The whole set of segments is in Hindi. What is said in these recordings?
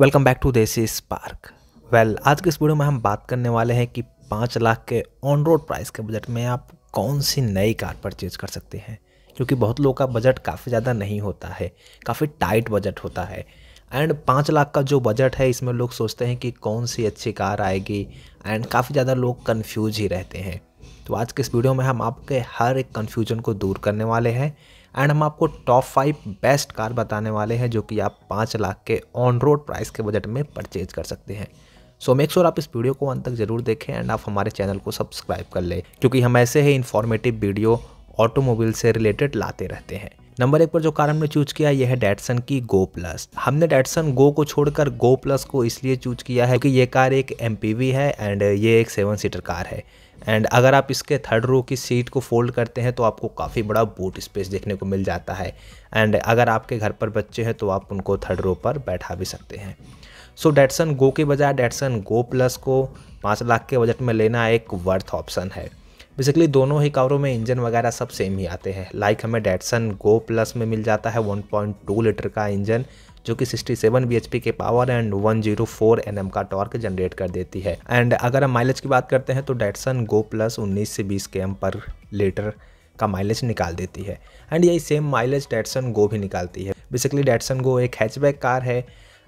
welcome back to Desi spark well आज के इस वीडियो में हम बात करने वाले हैं कि पाँच लाख के ऑन रोड प्राइस के बजट में आप कौन सी नई कार परचेज कर सकते हैं क्योंकि बहुत लोगों का बजट काफ़ी ज़्यादा नहीं होता है काफ़ी टाइट बजट होता है एंड पाँच लाख का जो बजट है इसमें लोग सोचते हैं कि कौन सी अच्छी कार आएगी एंड काफ़ी ज़्यादा लोग कन्फ्यूज ही रहते हैं तो आज के इस वीडियो में हम आपके हर एक कन्फ्यूजन को दूर करने वाले हैं एंड हम आपको टॉप फाइव बेस्ट कार बताने वाले हैं जो कि आप पाँच लाख के ऑन रोड प्राइस के बजट में परचेज कर सकते हैं सो मेक श्योर आप इस वीडियो को अंत तक जरूर देखें एंड आप हमारे चैनल को सब्सक्राइब कर लें क्योंकि हम ऐसे ही इन्फॉर्मेटिव वीडियो ऑटोमोबाइल से रिलेटेड लाते रहते हैं नंबर एक पर जो कार हमने चूज किया यह है डेटसन की गो प्लस हमने डेटसन गो को छोड़कर गो प्लस को इसलिए चूज किया है कि ये कार एक एम है एंड ये एक सेवन सीटर कार है एंड अगर आप इसके थर्ड रो की सीट को फोल्ड करते हैं तो आपको काफ़ी बड़ा बूट स्पेस देखने को मिल जाता है एंड अगर आपके घर पर बच्चे हैं तो आप उनको थर्ड रो पर बैठा भी सकते हैं सो डेटसन गो के बजाय डेटसन गो प्लस को पाँच लाख के बजट में लेना एक वर्थ ऑप्शन है बेसिकली दोनों ही कारों में इंजन वगैरह सब सेम ही आते हैं लाइक like हमें डेटसन गो प्लस में मिल जाता है 1.2 लीटर का इंजन जो कि 67 सेवन के पावर एंड 104 nm का टॉर्क जनरेट कर देती है एंड अगर हम माइलेज की बात करते हैं तो डेटसन गो प्लस उन्नीस से बीस के पर लीटर का माइलेज निकाल देती है एंड यही सेम माइलेज डेटसन गो भी निकालती है बेसिकली डेटसन गो एक हैचबैक कार है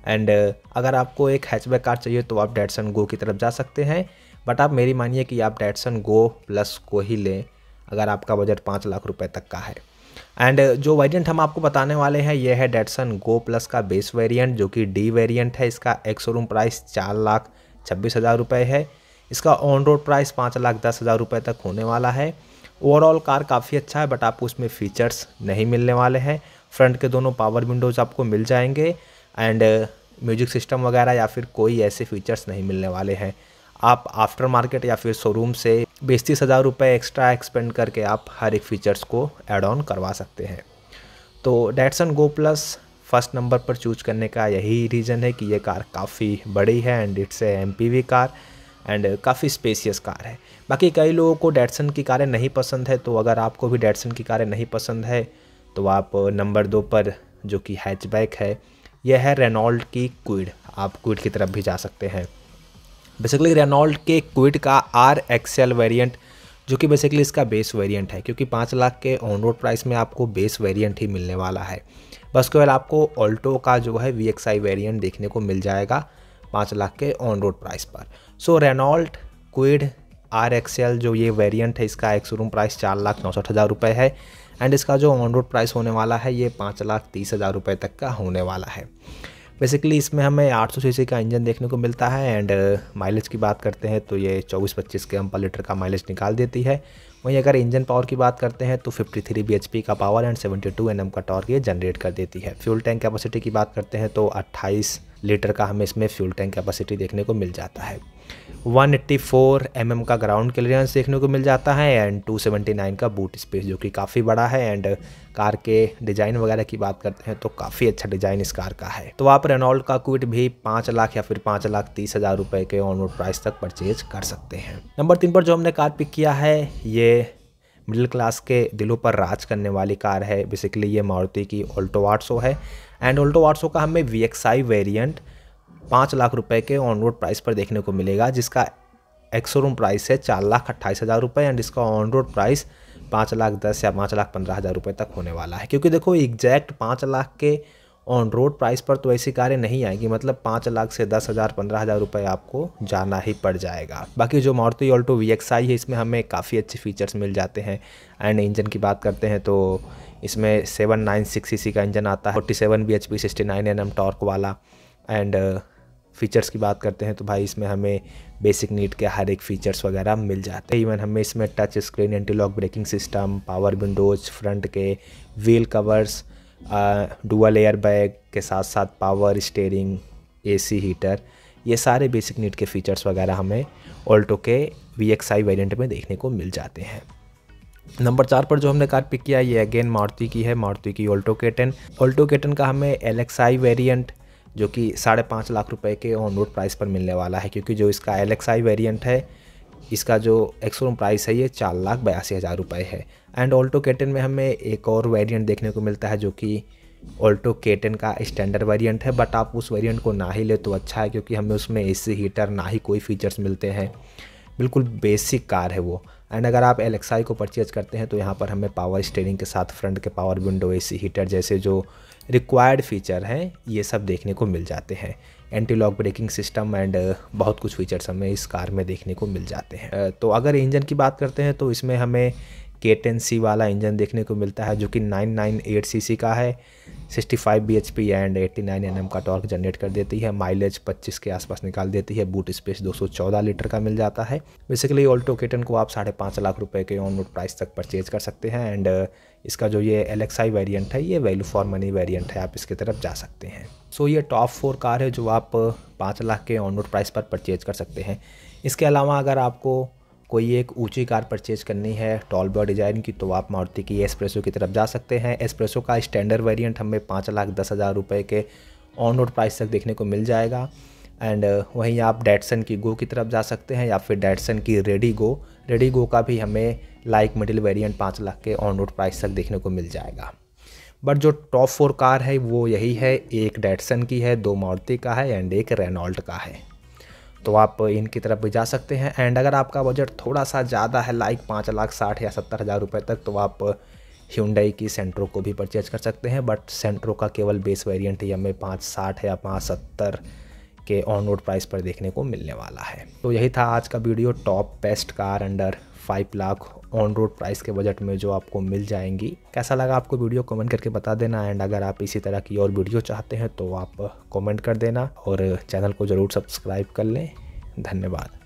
एंड अगर आपको एक हैचबैक कार चाहिए तो आप डेटसन गो की तरफ जा सकते हैं बट आप मेरी मानिए कि आप डेटसन गो प्लस को ही लें अगर आपका बजट पाँच लाख रुपए तक का है एंड uh, जो वेरिएंट हम आपको बताने वाले हैं ये है डेटसन गो प्लस का बेस वेरिएंट जो कि डी वेरिएंट है इसका एक्सोरूम शोरूम प्राइस चार लाख छब्बीस हज़ार रुपये है इसका ऑन रोड प्राइस पाँच लाख दस हज़ार रुपये तक होने वाला है ओवरऑल कार काफ़ी अच्छा है बट आपको उसमें फ़ीचर्स नहीं मिलने वाले हैं फ्रंट के दोनों पावर विंडोज़ आपको मिल जाएंगे एंड म्यूजिक सिस्टम वगैरह या फिर कोई ऐसे फीचर्स नहीं मिलने वाले हैं आप आफ्टर मार्केट या फिर शोरूम से बीस तीस हज़ार रुपये एक्स्ट्रा एक्सपेंड करके आप हर एक फीचर्स को एड ऑन करवा सकते हैं तो Datsun go plus first number पर चूज करने का यही रीज़न है कि ये कार काफ़ी बड़ी है and it's a M car and काफ़ी स्पेसियस कार है बाकी कई लोगों को डेटसन की कारें नहीं पसंद है तो अगर आपको भी डेटसन की कारें नहीं पसंद है तो आप नंबर दो पर जो कि हैचबैक है यह है रेनॉल्ड की क्विड आप क्विड की तरफ भी जा सकते हैं बेसिकली रेनॉल्ट के क्विड का आर एक्सेल वेरियंट जो कि बेसिकली इसका बेस वेरियंट है क्योंकि पाँच लाख के ऑन रोड प्राइस में आपको बेस वेरियंट ही मिलने वाला है बस केवल आपको ऑल्टो का जो है वी एक्स आई वेरियंट देखने को मिल जाएगा पाँच लाख के ऑन रोड प्राइस पर so Renault Kwid R XL जो ये वेरियंट है इसका एक शोरूम प्राइस चार लाख चौंसठ हज़ार रुपये है एंड इसका जो ऑन रोड प्राइस होने वाला है ये पाँच लाख तीस हज़ार रुपये तक का होने वाला है बेसिकली इसमें हमें 800 सीसी का इंजन देखने को मिलता है एंड माइलेज uh, की बात करते हैं तो ये 24-25 के एम पर लीटर का माइलेज निकाल देती है वहीं अगर इंजन पावर की बात करते हैं तो 53 पी का पावर एंड 72 एम का टॉर्क ये जनरेट कर देती है फ्यूल टैंक कैपेसिटी की बात करते हैं तो 28 लीटर का हमें इसमें फ्यूल टैंक कैपेसिटी देखने को मिल जाता है 184 एट्टी mm का ग्राउंड क्लियरेंस देखने को मिल जाता है एंड 279 का बूट स्पेस जो कि काफ़ी बड़ा है एंड कार के डिज़ाइन वगैरह की बात करते हैं तो काफ़ी अच्छा डिज़ाइन इस कार का है तो आप रेनॉल्ड का क्विट भी पाँच लाख या फिर पाँच लाख तीस हज़ार रुपये के रोड प्राइस तक परचेज कर सकते हैं नंबर तीन पर जो हमने कार पिक किया है ये मिडिल क्लास के दिलों पर राज करने वाली कार है बेसिकली ये मारुति की ऑल्टो आट्सो है एंड ऑल्टो आट्सो का हमें वी एक्स आई वेरियंट पाँच लाख रुपये के ऑन रोड प्राइस पर देखने को मिलेगा जिसका एक्सोरूम प्राइस है चार लाख अट्ठाईस हज़ार रुपये एंड इसका ऑन रोड प्राइस पाँच लाख दस या पाँच लाख पंद्रह हज़ार रुपये तक होने वाला है क्योंकि देखो एग्जैक्ट पाँच लाख के ऑन रोड प्राइस पर तो ऐसी कारें नहीं आएंगी मतलब पाँच लाख से दस हज़ार पंद्रह हज़ार रुपये आपको जाना ही पड़ जाएगा बाकी जो मारुति ऑल्टो वी है इसमें हमें काफ़ी अच्छे फीचर्स मिल जाते हैं एंड इंजन की बात करते हैं तो इसमें सेवन नाइन सिक्स सी का इंजन आता है forty seven B H P sixty nine N M torque वाला एंड फ़ीचर्स uh, की बात करते हैं तो भाई इसमें हमें बेसिक नीड के हर एक फ़ीचर्स वगैरह मिल जाते हैं इवन हमें इसमें touch screen antilock braking system power windows front के wheel covers dual airbag के साथ साथ पावर स्टेयरिंग ए हीटर ये सारे बेसिक नीड के फीचर्स वगैरह हमें ऑल्टो के वी एक्स आई वेरियंट में देखने को मिल जाते हैं नंबर चार पर जो हमने कार पिक किया ये अगेन मारुति की है मारुति की ऑल्टो के टेन ऑल्टो के टेन का हमें एल एक्स आई वेरियंट जो कि साढ़े पाँच लाख रुपए के ऑन रोड प्राइस पर मिलने वाला है क्योंकि जो इसका एल एक्स आई वेरियंट है इसका जो एक्सोरूम प्राइस है ये चार लाख बयासी हज़ार रुपये है एंड ऑल्टो केटन में हमें एक और वेरिएंट देखने को मिलता है जो कि ऑल्टो केटन का स्टैंडर्ड वेरिएंट है बट आप उस वेरिएंट को ना ही ले तो अच्छा है क्योंकि हमें उसमें एसी हीटर ना ही कोई फीचर्स मिलते हैं बिल्कुल बेसिक कार है वो एंड अगर आप एलेक्साई को परचेज करते हैं तो यहाँ पर हमें पावर स्टेयरिंग के साथ फ्रंट के पावर विंडो एसी हीटर जैसे जो रिक्वायर्ड फीचर हैं ये सब देखने को मिल जाते हैं anti lock braking system and बहुत कुछ फीचर्स हमें इस कार में देखने को मिल जाते हैं uh, तो अगर इंजन की बात करते हैं तो इसमें हमें के टेन सी वाला इंजन देखने को मिलता है जो कि nine nine eight C C का है sixty five B H P and eighty nine N M का टॉर्क जनरेट कर देती है माइलेज पच्चीस के आसपास निकाल देती है बूट स्पेस दो सौ चौदह लीटर का मिल जाता है बेसिकली ऑल्टो केटन को आप साढ़े पाँच लाख रुपये के ऑन रोड प्राइस तक परचेज कर सकते हैं एंड इसका जो ये एल एक्स आई वेरियंट है ये वैल्यू फॉर मनी वेरियंट है आप इसके तरफ जा सकते हैं सो so, ये टॉप फोर कार है जो आप पाँच लाख के ऑन रोड प्राइस पर परचेज कर सकते हैं इसके अलावा अगर आपको कोई एक ऊंची कार परचेज करनी है टॉल बॉय डिज़ाइन की तो आप मारुति की एस्प्रेसो की तरफ जा सकते हैं एस्प्रेसो का स्टैंडर्ड वेरिएंट हमें पाँच लाख दस हज़ार रुपये के ऑन रोड प्राइस तक देखने को मिल जाएगा एंड वहीं आप डैटसन की गो की तरफ जा सकते हैं या फिर डैटसन की रेडी गो रेडी गो का भी हमें लाइक मिडिल वेरियंट पाँच लाख के ऑन रोड प्राइस तक देखने को मिल जाएगा बट जो टॉप फोर कार है वो यही है एक डैटसन की है दो मारुति का है एंड एक रेनॉल्ट का है तो आप इनकी तरफ भी जा सकते हैं एंड अगर आपका बजट थोड़ा सा ज़्यादा है लाइक पाँच लाख साठ या सत्तर हज़ार रुपये तक तो आप ह्यूंडई की सेंट्रो को भी परचेज कर सकते हैं बट सेंट्रो का केवल बेस वेरिएंट ही हमें पाँच साठ या पाँच सत्तर के ऑन रोड प्राइस पर देखने को मिलने वाला है तो यही था आज का video top best car under five lakh on road price के बजट में जो आपको मिल जाएंगी कैसा लगा आपको वीडियो कमेंट करके बता देना एंड अगर आप इसी तरह की और वीडियो चाहते हैं तो आप कमेंट कर देना और चैनल को ज़रूर सब्सक्राइब कर लें धन्यवाद